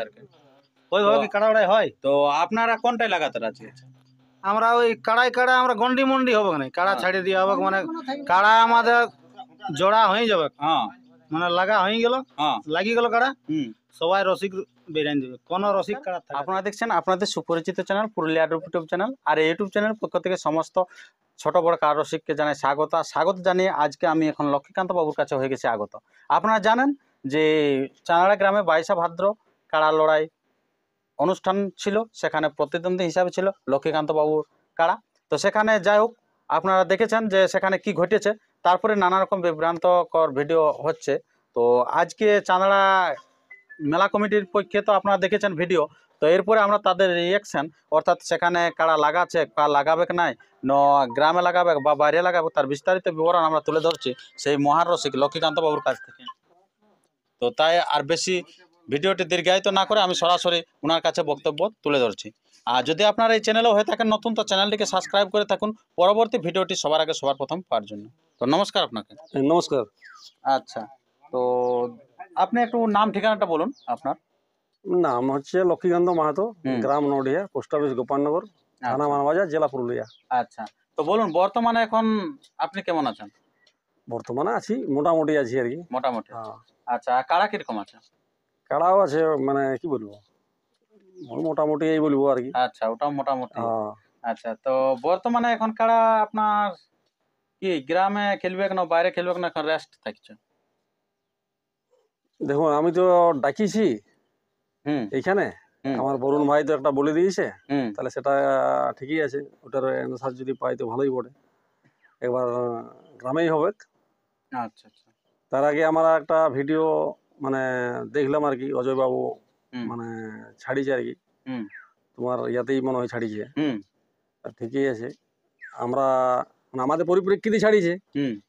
তারকে ওইভাবে হ্যাঁ। কি কাড়াড়াই হয় তো আপনারা কোনটাই লাগাতার আছে আমরা ওই কাড়াই কাড়া আমরা গন্ডি মন্ডি হবে না কাড়া হ্যাঁ। ছাড়িয়ে দিয়ে হবে মানে কাড়া আমাদের জোড়া হয়ে যাবে হ্যাঁ মানে লাগা হয়ে গেল হ্যাঁ। লাগি গেল কাড়া সবাই রসিক বেরিয়ে দেবে কোন রসিক কাড়া আপনারা দেখছেন আপনাদের সুপরিচিত চ্যানেল পুরুলিয়া ইউটিউব চ্যানেল আর ইউটিউব চ্যানেল পক্ষ থেকে সমস্ত ছোট বড় কার রসিককে জানাই স্বাগত স্বাগত জানিয়ে আজকে আমি এখন লক্ষ্মীকান্ত বাবুর কাছে হয়ে গেছি আগত আপনারা জানেন যে চানাড়া গ্রামে বাইশা ভাদ্র কাড়া লড়াই অনুষ্ঠান ছিল সেখানে প্রতিদ্বন্দ্বী হিসাবে ছিল লক্ষ্মীকান্তবাবুর কাড়া তো সেখানে যাই হোক আপনারা দেখেছেন যে সেখানে কি ঘটেছে তারপরে নানা রকম বিভ্রান্তকর ভিডিও হচ্ছে তো আজকে চাঁদড়া মেলা কমিটির পক্ষে তো আপনারা দেখেছেন ভিডিও তো এরপরে আমরা তাদের রিয়াকশান অর্থাৎ সেখানে কারা লাগাচ্ছে কারা লাগাবে নাই ন গ্রামে লাগাবে বা বাইরে লাগাবে তার বিস্তারিত বিবরণ আমরা তুলে ধরছি সেই মহারসিক রসিক লক্ষ্মীকান্তবাবুর কাছ থেকে তো তাই আর বেশি ভিডিওটি দীর্ঘায়িত না করে আমি সরাসরি ওনার কাছে বক্তব্য তুলে ধরছি আর যদি আপনারা এই চ্যানেলও হয়ে থাকেন নতুন তো চ্যানেলটিকে সাবস্ক্রাইব করে থাকুন পরবর্তী ভিডিওটি সবার আগে সবার প্রথম পাওয়ার জন্য তো নমস্কার আপনাকে নমস্কার আচ্ছা তো আপনি একটু নাম ঠিকানাটা বলুন আপনার নাম হচ্ছে লক্ষ্মীকান্ত মাহাতো গ্রাম নডিয়া পোস্ট অফিস গোপালনগর আচ্ছা। থানা জেলা পুরুলিয়া আচ্ছা তো বলুন বর্তমানে এখন আপনি কেমন আছেন বর্তমানে আছি মোটামুটি আছি আর কি মোটামুটি হ্যাঁ। আচ্ছা কারা কিরকম আছে কাড়াও আছে মানে কি বলবো মোটামুটি এই বলবো আর কি আচ্ছা ওটাও মোটামুটি হ্যাঁ। আচ্ছা তো বর্তমানে এখন কারা আপনার কি গ্রামে খেলবে না বাইরে খেলবে না এখন রেস্ট থাকছে দেখুন আমি তো ডাকিছি এখানে আমার বরুণ ভাই তো একটা বলে দিয়েছে তাহলে সেটা ঠিকই আছে ওটার অ্যান্সার যদি পাই তো ভালোই পড়ে একবার গ্রামেই হবে আচ্ছা আচ্ছা তার আগে আমার একটা ভিডিও মানে দেখলাম আর কি অজয়বাবু মানে ছাড়িয়েছে আর কি তোমার ইয়াতেই মনে হয় ছাড়িয়েছে ঠিকই আছে আমরা মানে আমাদের পরিপ্রেক্ষিতে ছাড়িয়েছে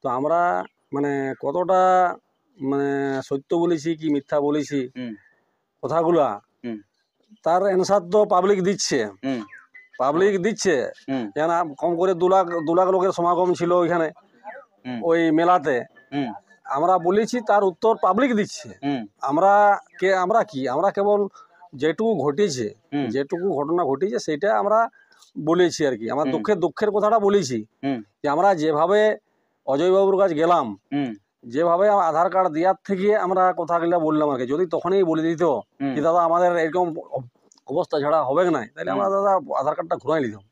তো আমরা মানে কতটা মানে সত্য বলেছি কি মিথ্যা বলেছি কথাগুলা তার অ্যান্সার তো পাবলিক দিচ্ছে পাবলিক দিচ্ছে কেন কম করে দু লাখ দু লাখ লোকের সমাগম ছিল ওইখানে ওই মেলাতে আমরা বলেছি তার উত্তর পাবলিক দিচ্ছে আমরা কে আমরা কি আমরা কেবল যেটুকু ঘটেছে যেটুকু ঘটনা ঘটেছে সেটা আমরা বলেছি আর কি আমার দুঃখের দুঃখের কথাটা বলেছি যে আমরা যেভাবে অজয়বাবুর কাছে গেলাম যেভাবে আধার কার্ড দেওয়ার থেকে আমরা কথাগুলো বললাম আর কি যদি তখনই বলে দিত যে দাদা আমাদের এরকম অবস্থা ছাড়া হবে না তাহলে আমরা দাদা আধার কার্ডটা ঘুরাই নিতাম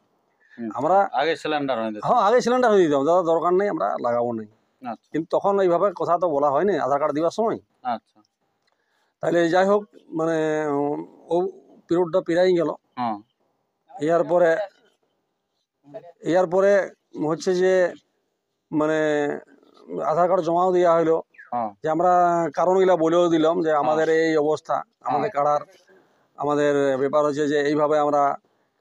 আমরা আগে সিলিন্ডার হ্যাঁ আগে সিলিন্ডার হয়ে দিতাম দাদা দরকার নেই আমরা লাগাবো নাই আচ্ছা। কিন্তু তখন এইভাবে কথা তো বলা হয়নি আধার কার্ড দেওয়ার সময় আচ্ছা তাহলে যাই হোক মানে ও পিরিয়ডটা পেরাই গেল হ্যাঁ। ইয়ার পরে ইয়ার পরে হচ্ছে যে মানে আধার কার্ড জমাও দেওয়া হইলো হ্যাঁ। যে আমরা কারণগুলো বলেও দিলাম যে হ্যাঁ। আমাদের এই অবস্থা আমাদের কাড়ার আমাদের ব্যাপার হচ্ছে যে এইভাবে আমরা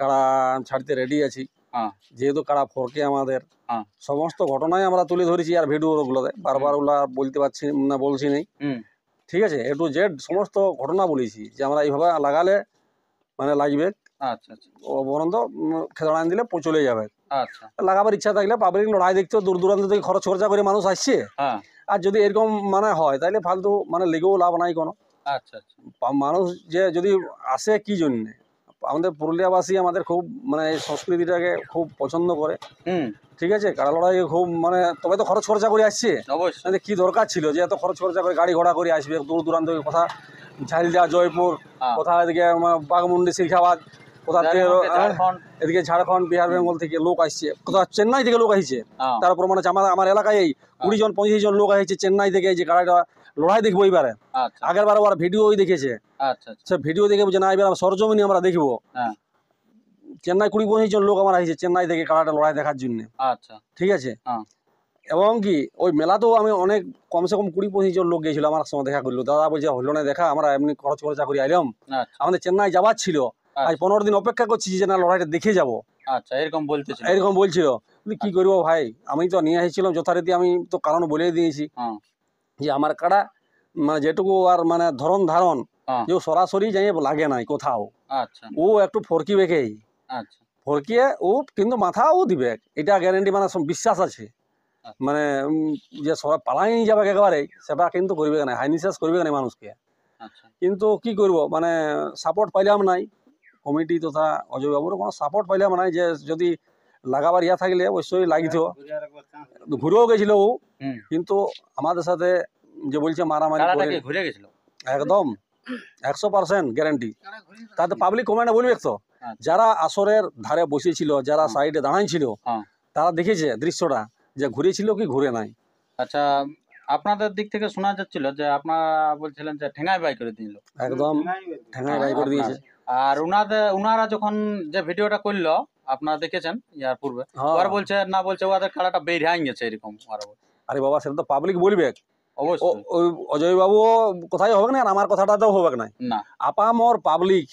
কাড়া ছাড়তে রেডি আছি হ্যাঁ। যেহেতু কারা ফরকে আমাদের হ্যাঁ। সমস্ত ঘটনাই আমরা তুলে ধরেছি আর ভিডিও গুলোতে বারবার ওগুলা বলতে পারছি না বলছি নেই ঠিক আছে এ টু জেড সমস্ত ঘটনা বলেছি যে আমরা এইভাবে লাগালে মানে লাগবে আচ্ছা, আচ্ছা। দিলে চলে যাবে আচ্ছা। লাগাবার ইচ্ছা থাকলে পাবলিক লড়াই দূর দূরান্ত থেকে খরচ খরচা করে মানুষ আসছে হ্যাঁ। আর যদি এরকম মানে হয় তাহলে ফালতু মানে লেগেও লাভ নাই কোনো মানুষ যে যদি আসে কি জন্যে আমাদের পুরুলিয়াবাসী আমাদের খুব মানে এই সংস্কৃতিটাকে খুব পছন্দ করে হুম ঠিক আছে কারা লড়াই খুব মানে তবে তো খরচ খরচা করে আসছে অবশ্যই মানে, কি দরকার ছিল যে এত খরচ খরচা করে গাড়ি ঘোড়া করে আসবে দূর দূরান্ত কোথা ঝালদা জয়পুর হ্যাঁ। কোথা এদিকে মানে, বাঘমুন্ডি শিখাবাদ হ্যাঁ, এদিকে ঝাড়খণ্ড বিহার বেঙ্গল থেকে লোক আসছে কোথাও চেন্নাই থেকে লোক আসছে হ্যাঁ। তারপর মানে আমার এলাকায় এই কুড়ি জন পঁচিশ জন লোক আসছে চেন্নাই থেকে যে গাড়িটা লড়াই দেখবো এইবারে আচ্ছা। আগের বার ওরা ভিডিও দেখেছে আচ্ছা, আচ্ছা। ভিডিও দেখে বুঝে না এবার সরজমিনি আমরা দেখবো হ্যাঁ। চেন্নাই কুড়ি পঁচিশ জন লোক আমার আসছে চেন্নাই থেকে কারাটা লড়াই দেখার জন্য আচ্ছা ঠিক আছে হ্যাঁ। এবং কি ওই মেলাতেও আমি অনেক কমসে কম কুড়ি পঁচিশ জন লোক গেছিল আমার সঙ্গে দেখা করলো দাদা বলছে হলো না দেখা আমরা এমনি খরচ খরচা করে আইলাম আমাদের চেন্নাই যাবার ছিল আজ পনেরো দিন অপেক্ষা করছি যে না লড়াইটা দেখে যাবো আচ্ছা এরকম বলছে এরকম বলছিল কি করবো ভাই আমি তো নিয়ে এসেছিলাম যথারীতি আমি তো কারণ বলে দিয়েছি হ্যাঁ। যে আমার কাড়া মানে যেটুকু আর মানে ধরন ধারণ যে সরাসরি যাই লাগে নাই কোথাও আচ্ছা। ও একটু ফরকি বেঁকেই আচ্ছা। ফরকিয়ে ও কিন্তু মাথাও দিবে এটা গ্যারেন্টি মানে বিশ্বাস আছে আচ্ছা। মানে যে সরা পালাই যাবে একেবারে সেটা কিন্তু করবে না হাইনিশ্বাস করবে না মানুষকে কিন্তু কি করব মানে সাপোর্ট পাইলাম নাই কমিটি তথা অজয়বাবুর কোনো সাপোর্ট পাইলাম নাই যে যদি লাগাবার ইয়া থাকলে অবশ্যই লাগিত হ্যাঁ, ঘুরেও গেছিল ও কিন্তু আমাদের সাথে যে বলছে মারামারি করে ঘুরে গেছিল একদম একশো পার্সেন্ট গ্যারান্টি তাতে পাবলিক কমেন্টে বলবে তো হ্যাঁ। যারা আসরের ধারে বসেছিল যারা সাইডে হ্যাঁ। দাঁড়াইছিল হ্যাঁ। তারা দেখেছে দৃশ্যটা যে ঘুরেছিল কি ঘুরে নাই আচ্ছা আপনাদের দিক থেকে শোনা যাচ্ছিল যে আপনারা বলছিলেন যে ঠেঙায় বাই করে দিল একদম ঠেঙায় বাই করে দিয়েছে আর উনাদের উনারা যখন যে ভিডিওটা করল আপনারা দেখেছেন ইয়ার পূর্বে ওরা বলছে না বলছে ওদের খেলাটা বেরিয়ে গেছে এরকম আরে বাবা সেটা তো পাবলিক বলবে অজয় বাবু কোথায় হবে না আমার কথাটা তো হবে না আপামর পাবলিক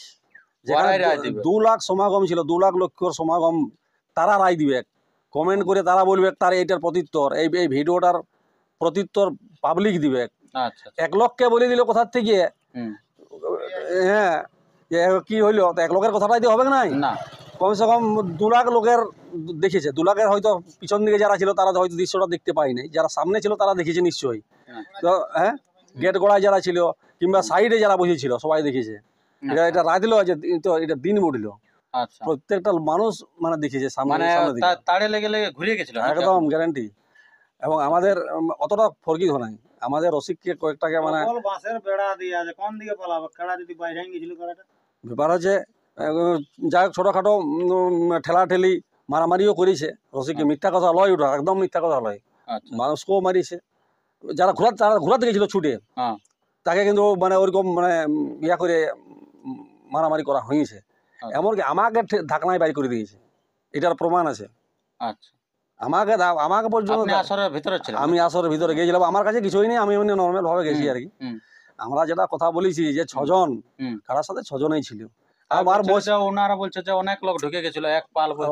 দু লাখ সমাগম ছিল দু লাখ লক্ষর সমাগম তারা রায় দিবে কমেন্ট করে তারা বলবে তার এইটার প্রত্যুত্তর এই এই ভিডিওটার প্রত্যুত্তর পাবলিক দিবে আচ্ছা, আচ্ছা। এক লক্ষকে বলে দিল কোথার থেকে হ্যাঁ কি হইলো এক লোকের কথাটাই তো হবে নাই না কমসে কম দু লাখ লোকের দেখেছে দু লাখের হয়তো পিছন দিকে যারা ছিল তারা হয়তো দৃশ্যটা দেখতে পায়নি যারা সামনে ছিল তারা দেখেছে নিশ্চয়ই হ্যাঁ। তো হ্যাঁ গেট গোড়ায় যারা ছিল কিংবা সাইডে যারা বসেছিল সবাই দেখেছে আচ্ছা। এটা এটা রাতিল আছে আচ্ছা, তো এটা দিন বটিল আচ্ছা। প্রত্যেকটা মানুষ মানে দেখেছে সামনে মানে তাড়ে লেগে লেগে ঘুরিয়ে গেছিল হ্যাঁ? একদম গ্যারান্টি এবং আমাদের অতটা হয় নাই আমাদের রসিককে কয়েকটাকে মানে বাঁশের আছে ব্যাপার হচ্ছে যাই হোক ঠেলা ঠেলাঠেলি মারামারিও করেছে রসিকে আচ্ছা। মিথ্যা কথা লয় ওটা একদম মিথ্যা কথা লয় আচ্ছা। মানুষকেও মারিছে যারা ঘোরা তারা ঘোরাতে গেছিল ছুটে হ্যাঁ। তাকে কিন্তু মানে ওরকম মানে ইয়া করে মারামারি করা হয়েছে আচ্ছা। এমনকি আমাকে ঢাকনায় বাইর করে দিয়েছে এটার প্রমাণ আছে আমাকে আমাকে পর্যন্ত ভিতরে আমি আসরের ভিতরে গিয়েছিলাম আমার কাছে কিছুই নেই আমি এমনি নর্মাল ভাবে গেছি আর কি আমরা যেটা কথা বলেছি যে ছজন কারার সাথে ছজনেই ছিল বলছে যে অনেক লোক ঢুকে এক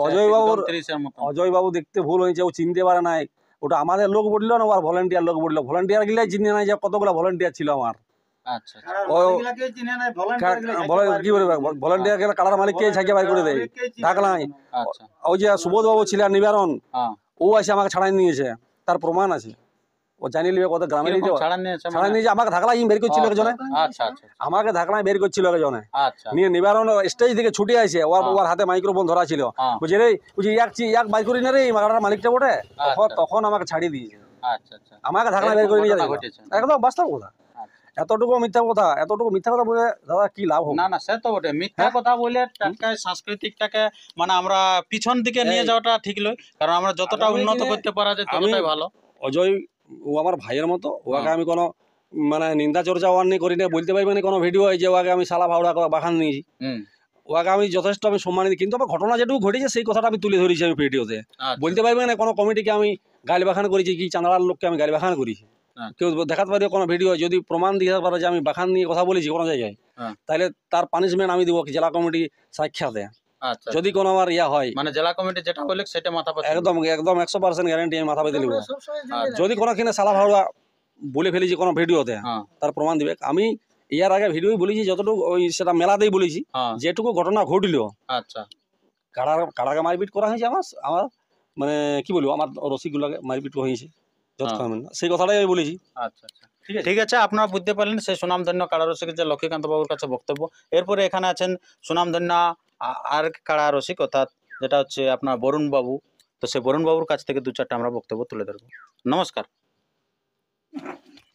অজয় অজয় বাবু দেখতে ভুল হয়েছে ও চিনতে পারে নাই ওটা আমাদের লোক না ভলেন্টিয়ার লোক ছিল আমার ভলেন্টিয়ার আচ্ছা, আচ্ছা। হ্যাঁ, কালার মালিক কে করে ওই আচ্ছা। যে সুবোধ বাবু ছিলেন নিবারণ হ্যাঁ। ও আছে আমাকে ছাড়াই নিয়েছে তার প্রমাণ আছে এতটুকু মিথ্যা কথা এতটুকু মিথ্যা কথা বলে দাদা কি লাভ না না সে তো বটে মিথ্যা হ্যাঁ? কথা বলে সাংস্কৃতিকটাকে মানে আমরা পিছন দিকে নিয়ে যাওয়াটা ঠিক লই কারণ আমরা যতটা উন্নত করতে পারা যায় ততটাই ভালো অজয় ও আমার ভাইয়ের মতো ওকে হ্যাঁ। আমি কোনো মানে নিন্দা চর্চা নিয়ে করি না বলতে পারি মানে কোনো ভিডিও হয় যে ওকে আমি সালা ভাওড়া বাখান নিয়েছি ওকে আমি যথেষ্ট আমি সম্মান দিই কিন্তু আমার ঘটনা যেটুকু ঘটেছে সেই কথাটা আমি তুলে ধরেছি আমি ভিডিওতে আচ্ছা। বলতে পারবে না কোনো কমিটিকে আমি গালি বাখান করেছি কি চাঁদার লোককে আমি গালি বাখান করেছি হ্যাঁ। কেউ দেখাতে পারি কোনো ভিডিও যদি প্রমাণ দিতে পারে যে আমি বাখান নিয়ে কথা বলেছি কোনো জায়গায় হ্যাঁ। তাহলে তার পানিশমেন্ট আমি দেবো জেলা কমিটি সাক্ষাতে আচ্ছা, যদি আচ্ছা। কোনো আমার ইয়া হয় মানে জেলা কমিটি যেটা বলে সেটা মাথা একদম একদম একশো পার্সেন্ট গ্যারান্টি আমি মাথা পেতে দিব যদি কোনো কিনে সালা ভাড়া বলে ফেলেছি কোনো ভিডিওতে হ্যাঁ। তার প্রমাণ দিবে আমি ইয়ার আগে ভিডিওই বলেছি যতটুকু ওই সেটা মেলাতেই বলেছি হ্যাঁ। যেটুকু ঘটনা ঘটল আচ্ছা কাড়া কাড়াকে মারপিট করা হয়েছে আমার আমার মানে কি বলবো আমার রসিকগুলোকে মারপিট হয়েছে হ্যাঁ। সেই কথাটাই আমি বলেছি আচ্ছা, আচ্ছা। ঠিক আছে আপনারা বুঝতে পারলেন সেই সুনামধন্য কাড়া রসিকের যে লক্ষ্মীকান্ত বাবুর কাছে বক্তব্য এরপরে এখানে আছেন সুনামধন্য আরক কড়ારોসিক অর্থাৎ যেটা হচ্ছে আপনার বরুন বাবু তো সে বরুন বাবুর কাছ থেকে দু চারটে আমরা ভক্তবো তুলে দৰব নমস্কার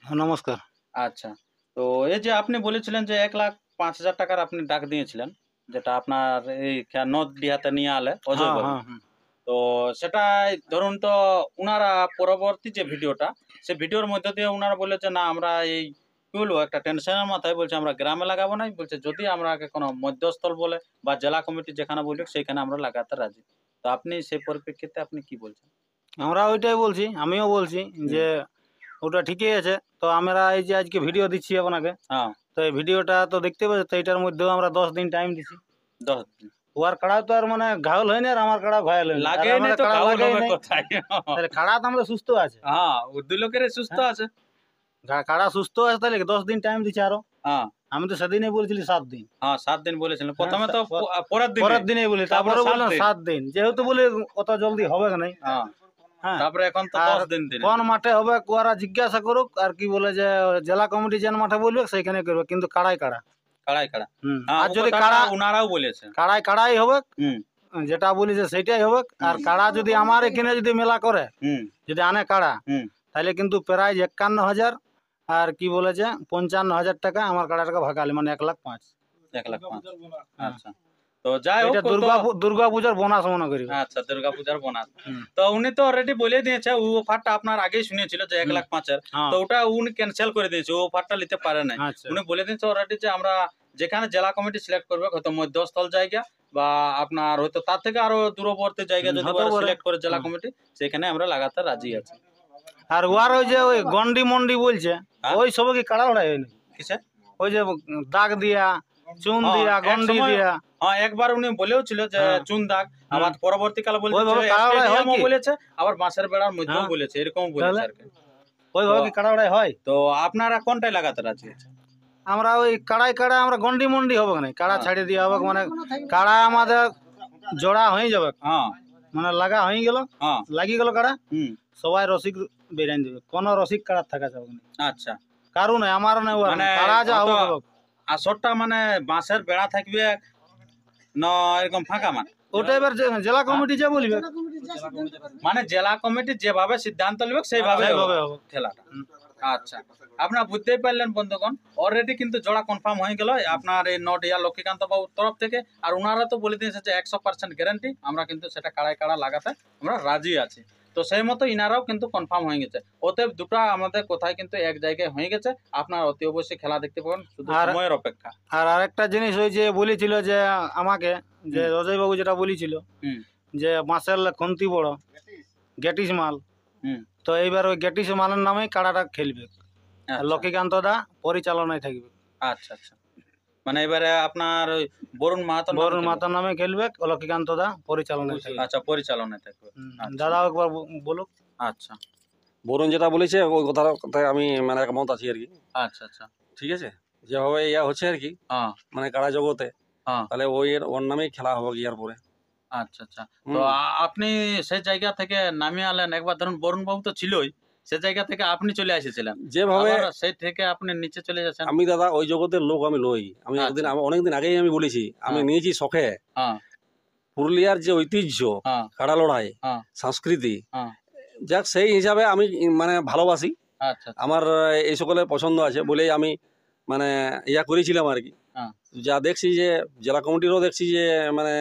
হ্যাঁ নমস্কার আচ্ছা তো এ যে আপনি বলেছিলেন যে 1 লাখ 5000 টাকা আপনি ডাক দিয়েছিলেন যেটা আপনার এই যে নোট দিwidehat নিয়ে আলে হ্যাঁ, অজয় বাবু হ্যাঁ, হ্যাঁ। তো সেটাই দৰুণ তো উনারা পরবর্তী যে ভিডিওটা সে ভিডিওর মধ্য দিয়ে উনারা বলে যে না আমরা এই তুলো একটা টেনশনের মাথায় বলছে আমরা গ্রামে লাগাবো নাই বলছে যদি আমরা কোনো মধ্যস্থল বলে বা জেলা কমিটি যেখানে বলি সেখানে আমরা লাগাতে রাজি তো আপনি সেই পরিপ্রেক্ষিতে আপনি কি বলছেন আমরা ওইটাই বলছি আমিও বলছি যে ওটা ঠিকই আছে তো আমরা এই যে আজকে ভিডিও দিচ্ছি আপনাকে হ্যাঁ তো এই ভিডিওটা তো দেখতে পাচ্ছি তো এইটার মধ্যেও আমরা দশ দিন টাইম দিছি দশ দিন ওর কাড়া তো আর মানে ঘাউল হয়নি আর আমার কাড়া ঘায়াল লাগে না তো কাড়া তো আমরা সুস্থ আছে হ্যাঁ দুই লোকের সুস্থ হ্যাঁ। আছে কারা সুস্থ আছে তাহলে দশ দিন টাইম দিচ্ছে আরো হ্যাঁ আমি তো বলেছিলি সাত দিন হ্যাঁ সাত দিন বলেছিলাম প্রথমে তো হ্যাঁ, পরের দিন পরের বলি তারপরে বললাম সাত দিন যেহেতু বলে অত জলদি হবে হ্যাঁ। হ্যাঁ। তারপরে এখন দশ দিন দিন কোন মাঠে হবে কোয়ারা জিজ্ঞাসা করুক আর কি বলে যে জেলা কমিটি যেন মাঠে বলবে সেখানে করবে কিন্তু কাড়াই কাড়া কাড়াই কাড়া আর যদি কাড়া ওনারাও বলেছে কাড়াই কাড়াই হবে যেটা বলি যে সেটাই হবে আর কাড়া যদি আমার এখানে যদি মেলা করে যদি আনে কাড়া তাহলে কিন্তু প্রায় একান্ন হাজার আর কি বলেছে পঞ্চান্ন হাজার টাকা আমার কাটা টাকা ভাগালি মানে এক লাখ পাঁচ এক লাখ পাঁচ আচ্ছা, আচ্ছা হ্যাঁ। তো ওটা উনি ক্যান্সেল করে দিয়েছে ও নিতে আচ্ছা। উনি বলে দিয়েছে অলরেডি যে আমরা যেখানে জেলা কমিটি সিলেক্ট করবে হয়তো মধ্যস্থল জায়গা বা আপনার হয়তো তার থেকে আরো দূরবর্তী জায়গা যদি জেলা কমিটি সেখানে আমরা লাগাতার রাজি আছি আর ওয়ার ওই যে ওই গন্ডি মন্ডি বলছে হ্যাঁ? ওই সব কি কাড়া ওড়াই হয়নি কিসে ওই যে দাগ দিয়া চুন হ্যাঁ, দিয়া গন্ডি দিয়া হ্যাঁ একবার উনি বলেও ছিল যে হ্যাঁ। চুন দাগ আবার পরবর্তীকালে বলেছে বলেছে আবার বাঁশের বেড়ার মধ্যেও বলেছে এরকম বলেছে আর কি ওইভাবে কি কাড়া ওড়াই হয় তো আপনারা কোনটাই লাগাতে রাজি আমরা ওই কাড়াই কাড়া আমরা গন্ডি মন্ডি হবো না কাড়া ছাড়ি দিয়ে হবে মানে কাড়া আমাদের জোড়া হয়ে যাবে মানে লাগা হয়ে গেল লাগি গেল কাড়া সবাই রসিক আচ্ছা। মানে, মানে, মানে? মানে জেলা কমিটি যেভাবে সিদ্ধান্ত নেবে সেইভাবে আচ্ছা, খেলাটা আচ্ছা আপনার বুঝতেই পারলেন বন্ধুগণ অলরেডি কিন্তু জোড়া কনফার্ম হয়ে গেল আপনার এই নডিয়া লক্ষ্মীকান্ত বাবুর তরফ থেকে আর ওনারা তো বলে দিয়েছে যে একশো পার্সেন্ট গ্যারান্টি আমরা কিন্তু সেটা কাড়ায় কাড়া লাগাতে আমরা রাজি আছি তো সেই মতো ইনারাও কিন্তু কনফার্ম হয়ে গেছে অতএব দুটা আমাদের কোথায় কিন্তু এক জায়গায় হয়ে গেছে আপনার অতি অবশ্যই খেলা দেখতে পাবেন শুধু সময়ের অপেক্ষা আর আরেকটা জিনিস ওই যে বলেছিল যে আমাকে যে বাবু যেটা বলেছিল যে মাছের খন্তি বড় গেটিস মাল তো এইবার ওই গেটিস মালের নামেই কাড়াটা খেলবে আচ্ছা। লক্ষ্মীকান্ত দা পরিচালনায় থাকবে আচ্ছা আচ্ছা মানে এবারে আপনার ওই বরুণ মাহাতো বরুণ মাতার নামে খেলবে লক্ষ্মীকান্ত দা পরিচালনা আচ্ছা পরিচালনায় থাকবে আচ্ছা। দাদা একবার বলুক আচ্ছা বরুণ যেটা বলেছে ওই কথাটা আমি মানে একমত আছি আর কি আচ্ছা আচ্ছা ঠিক আছে যেভাবে ইয়া হচ্ছে আর কি হ্যাঁ। মানে কারা জগতে হ্যাঁ। তাহলে ওই ওর নামেই খেলা হবে ইয়ার পরে আচ্ছা আচ্ছা তো আপনি সেই জায়গা থেকে নামিয়ে আলেন একবার ধরুন বরুণ বাবু তো ছিলই সে জায়গা থেকে আপনি চলে এসেছিলেন যেভাবে সেই থেকে আপনি নিচে চলে যাচ্ছেন আমি দাদা ওই জগতের লোক আমি লই আমি আচ্ছা। একদিন অনেকদিন আগেই আমি বলেছি আমি হ্যাঁ। নিয়েছি শখে হ্যাঁ। পুরুলিয়ার যে ঐতিহ্য কাড়া হ্যাঁ। লড়াই সংস্কৃতি যাক সেই হিসাবে আমি মানে ভালোবাসি আচ্ছা, আচ্ছা। আমার এই সকলের পছন্দ আছে বলেই আমি মানে ইয়া করেছিলাম আর কি যা দেখছি যে জেলা কমিটিরও দেখছি যে মানে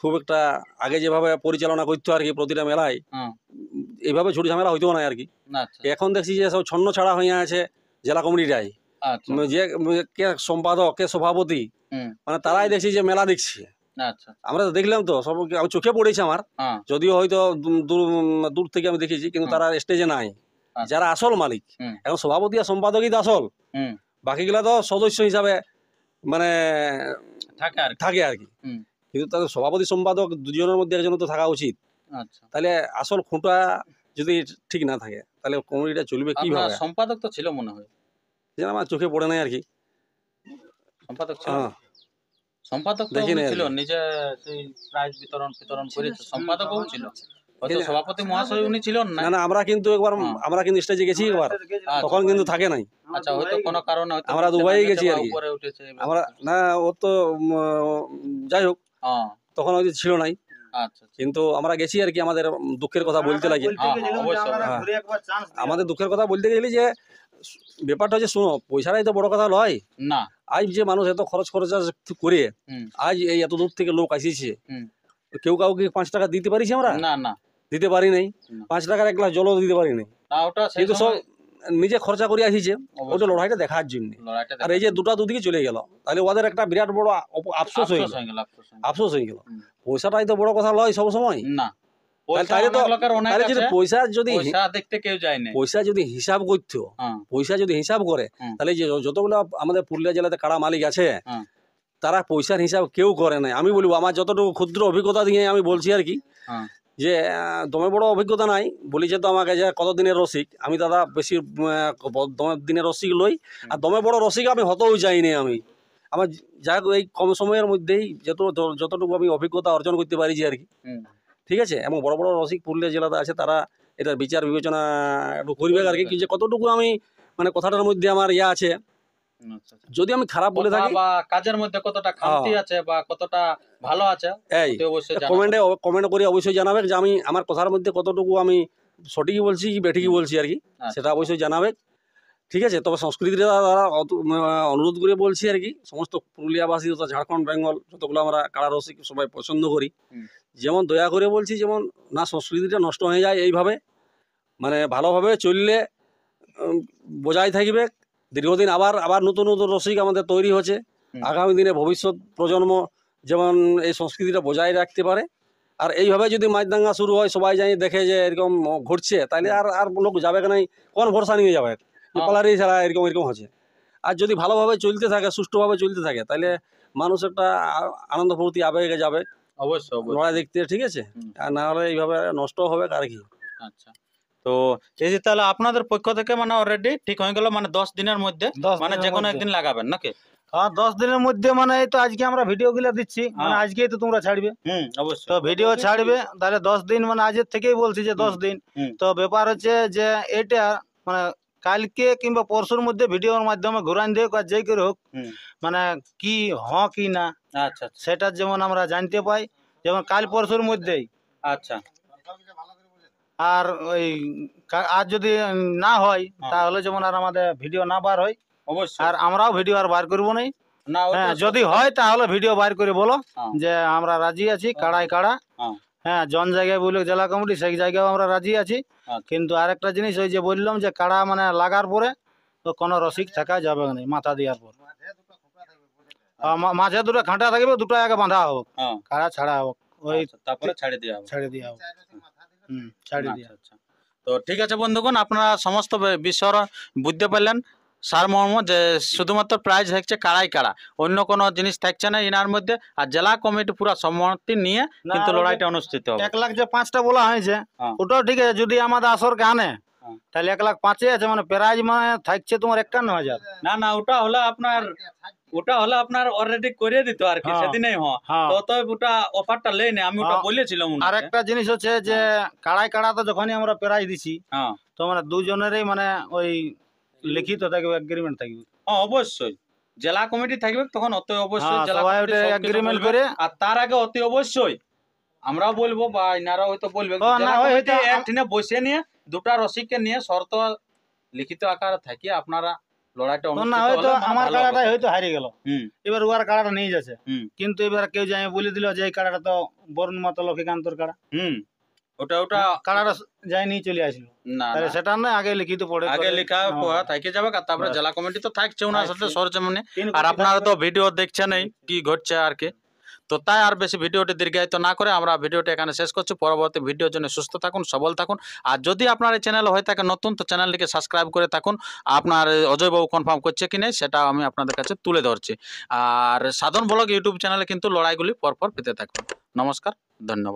খুব একটা আগে যেভাবে পরিচালনা করতো আর কি প্রতিটা মেলায় হ্যাঁ। এইভাবে ছুটি ঝামেলা হইতো না আর কি আচ্ছা। এখন দেখছি যে সব ছন্ন ছাড়া হয়ে আছে জেলা কমিটিটাই আচ্ছা। মানে যে কে সম্পাদক কে সভাপতি মানে তারাই দেখছি যে মেলা দেখছে আচ্ছা। আমরা তো দেখলাম তো সব আমি চোখে পড়েছে আমার হ্যাঁ। যদিও হয়তো দূর থেকে আমি দেখেছি কিন্তু হ্যাঁ। তারা স্টেজে নাই যারা আসল মালিক এখন সভাপতি আর সম্পাদকই তো আসল বাকিগুলা তো সদস্য হিসাবে মানে থাকে আর কি কিন্তু তাদের সভাপতি সম্পাদক দুজনের মধ্যে একজন তো থাকা উচিত আচ্ছা। তাহলে আসল খুঁটা যদি ঠিক না থাকে তাহলে কমিটিটা চলবে কি সম্পাদক তো ছিল মনে হয় আমার চোখে পড়ে নাই আর কি সম্পাদক ছিল হ্যাঁ। সম্পাদক দেখি ছিল নিজে সেই প্রাইজ বিতরণ বিতরণ করেছে ছিল আমরা কিন্তু স্টেজে হ্যাঁ। গেছি তখন কিন্তু থাকে নাই আচ্ছা, আমরা দুবাই গেছি আর কি আমরা না ও তো যাই হোক তখন ওই ছিল নাই আচ্ছা, আচ্ছা। কিন্তু আমরা গেছি আর কি আমাদের দুঃখের কথা বলতে লাগি আমাদের দুঃখের কথা বলতে গেলি যে ব্যাপারটা হচ্ছে শুনো পয়সাটাই তো বড় কথা লয় না আজ যে মানুষ এত খরচ খরচ করে আজ এই এত দূর থেকে লোক আসিছে কেউ কাউকে পাঁচ টাকা দিতে পারিছি আমরা না না দিতে পারি নাই পাঁচ টাকার এক গ্লাস জলও দিতে পারি নাই কিন্তু সব নিজে খরচা করে আসিছে ওটা লড়াইটা দেখার জন্য আর এই যে দুটা দুদিকে চলে গেল তাহলে ওদের একটা বিরাট বড় আফসোস হয়ে গেল আফসোস হয়ে গেল পয়সাটাই তো বড় কথা লয় সব সময় না পয়সা যদি পয়সা যদি হিসাব করতো হ্যাঁ। পয়সা যদি হিসাব করে হ্যাঁ। তাহলে যে আমাদের পুরুলিয়া জেলাতে কারা মালিক আছে হ্যাঁ। তারা পয়সার হিসাব কেউ করে না আমি বলবো আমার যতটুকু ক্ষুদ্র অভিজ্ঞতা দিয়ে আমি বলছি আর কি যে দমে বড় অভিজ্ঞতা নাই বলি যে তো আমাকে যে কত দিনের রসিক আমি দাদা বেশি দমে দিনের রসিক লই আর দমে বড় রসিক আমি হতেও যাইনি আমি আমার যাই এই কম সময়ের মধ্যেই যত যতটুকু আমি অভিজ্ঞতা অর্জন করতে পারি আর কি ঠিক আছে এবং বড় বড় রসিক পুরুলিয়া জেলাতে আছে তারা এটার বিচার বিবেচনা একটু করবে আর কি যে কতটুকু আমি মানে কথাটার মধ্যে আমার ইয়ে আছে আচ্ছা, আচ্ছা। যদি আমি খারাপ বলে থাকি বা কাজের মধ্যে কতটা খামতি আছে বা কতটা ভালো আছে এই কমেন্টে কমেন্ট করে অবশ্যই জানাবে যে আমি আমার কথার মধ্যে কতটুকু আমি সঠিকই বলছি কি বেঠিকই বলছি আর কি আচ্ছা। সেটা অবশ্যই জানাবে ঠিক আছে তবে সংস্কৃতিটা দ্বারা অনুরোধ করে বলছি আর কি সমস্ত পুরুলিয়াবাসী তথা ঝাড়খণ্ড বেঙ্গল যতগুলো আমরা কারা সবাই পছন্দ করি যেমন দয়া করে বলছি যেমন না সংস্কৃতিটা নষ্ট হয়ে যায় এইভাবে মানে ভালোভাবে চললে বজায় থাকবে দীর্ঘদিন আবার আবার নতুন নতুন রসিক আমাদের তৈরি হচ্ছে আগামী দিনে ভবিষ্যৎ প্রজন্ম যেমন এই সংস্কৃতিটা বজায় রাখতে পারে আর এইভাবে যদি মাছ দাঙ্গা শুরু হয় সবাই জানি দেখে যে এরকম ঘুরছে তাহলে আর আর লোক যাবে কেন কোন ভরসা নিয়ে যাবে পালারি ছাড়া এরকম এরকম হচ্ছে আর যদি ভালোভাবে চলতে থাকে সুষ্ঠুভাবে চলতে থাকে তাহলে মানুষ একটা আনন্দ ফুর্তি আবেগে যাবে অবশ্যই লড়াই দেখতে ঠিক আছে আর না হলে এইভাবে নষ্ট হবে কার কি আচ্ছা তো এই যে তাহলে আপনাদের পক্ষ থেকে মানে অলরেডি ঠিক হয়ে গেল মানে দশ দিনের মধ্যে মানে যে কোনো একদিন লাগাবেন নাকি হ্যাঁ দশ দিনের মধ্যে মানে এই তো আজকে আমরা ভিডিও গুলো দিচ্ছি হ্যাঁ। মানে আজকেই তো তোমরা ছাড়বে তো ভিডিও ছাড়বে তাহলে দশ দিন মানে আজের থেকেই বলছি যে দশ দিন তো ব্যাপার হচ্ছে যে এটা মানে কালকে কিংবা পরশুর মধ্যে ভিডিওর মাধ্যমে ঘুরান দিয়ে আর যাই করে হোক মানে কি হ কি না আচ্ছা, আচ্ছা সেটা যেমন আমরা জানতে পাই যেমন কাল পরশুর মধ্যেই আচ্ছা আর ওই আর যদি না হয় হ্যাঁ। তাহলে যেমন আর আমাদের ভিডিও না বার হয় অবশ্যই আর আমরাও ভিডিও আর বার করবো না হ্যাঁ যদি হয় তাহলে ভিডিও বার করে বলো হ্যাঁ। যে আমরা রাজি আছি হ্যাঁ। কাড়ায় কাড়া হ্যাঁ জন জায়গায় বলি জেলা কমিটি সেই জায়গায় আমরা রাজি আছি কিন্তু আরেকটা জিনিস ওই যে বললাম যে কাড়া মানে লাগার পরে তো কোনো রসিক থাকা যাবে না মাথা দেওয়ার পর মাঝে দুটো খাঁটা থাকবে দুটো আগে বাঁধা হোক কাড়া ছাড়া হোক ওই আচ্ছা, তারপরে ছাড়ে দেওয়া হোক ছাড়ে দেওয়া হোক আচ্ছা, আচ্ছা। তো ঠিক আছে বন্ধুগণ আপনারা সমস্ত বিষয় বুঝতে পারলেন সারমর্ম যে শুধুমাত্র প্রাইজ থাকছে কাড়াই কাড়া অন্য কোনো জিনিস থাকছে না ইনার মধ্যে আর জেলা কমিটি পুরো সম্মতি নিয়ে কিন্তু লড়াইটা অনুষ্ঠিত হবে এক লাখ যে পাঁচটা বলা হয়েছে হ্যাঁ। ওটাও ঠিক আছে যদি আমাদের আসর আনে হ্যাঁ। তাহলে এক লাখ পাঁচে আছে মানে প্রাইজ মানে থাকছে তোমার একান্ন হাজার না না ওটা হলো আপনার ওটা হলে আপনার অলরেডি করে দিত আর কি সেদিনই হ্যাঁ, হ্যাঁ। তত ওটা অফারটা লেই আমি ওটা হ্যাঁ। বলেছিলাম আর একটা জিনিস হচ্ছে যে হ্যাঁ। কাড়াই কাড়াতে যখনই আমরা পেরাই দিছি তো মানে দুজনেরই মানে ওই লিখিত থাকবে এগ্রিমেন্ট থাকবে হ্যাঁ অবশ্যই জেলা কমিটি থাকবে তখন অত অবশ্যই জেলা এগ্রিমেন্ট করে আর তার আগে অতি অবশ্যই আমরাও বলবো বা ইনারা হয়তো বলবে একদিনে বসে নিয়ে দুটা রসিককে নিয়ে শর্ত লিখিত আকারে থাকি আপনারা কিন্তু এবার কেউ বলে যে এই তো বরুণ হুম ওটা ওটা যাই নিয়ে চলে আসলো সেটা আগে লিখিত আগে লেখা পড়া যাবে তারপরে জেলা কমিটি তো থাকছে আর আপনারা তো ভিডিও দেখছেন কি ঘটছে আর কি তো তাই আর বেশি ভিডিওটি দীর্ঘায়িত না করে আমরা ভিডিওটি এখানে শেষ করছি পরবর্তী ভিডিওর জন্য সুস্থ থাকুন সবল থাকুন আর যদি আপনার এই চ্যানেল হয়ে থাকে নতুন তো চ্যানেলটিকে সাবস্ক্রাইব করে থাকুন আপনার অজয়বাবু কনফার্ম করছে কি নেই সেটা আমি আপনাদের কাছে তুলে ধরছি আর সাধন ব্লগ ইউটিউব চ্যানেলে কিন্তু লড়াইগুলি পরপর পেতে থাকুন নমস্কার ধন্যবাদ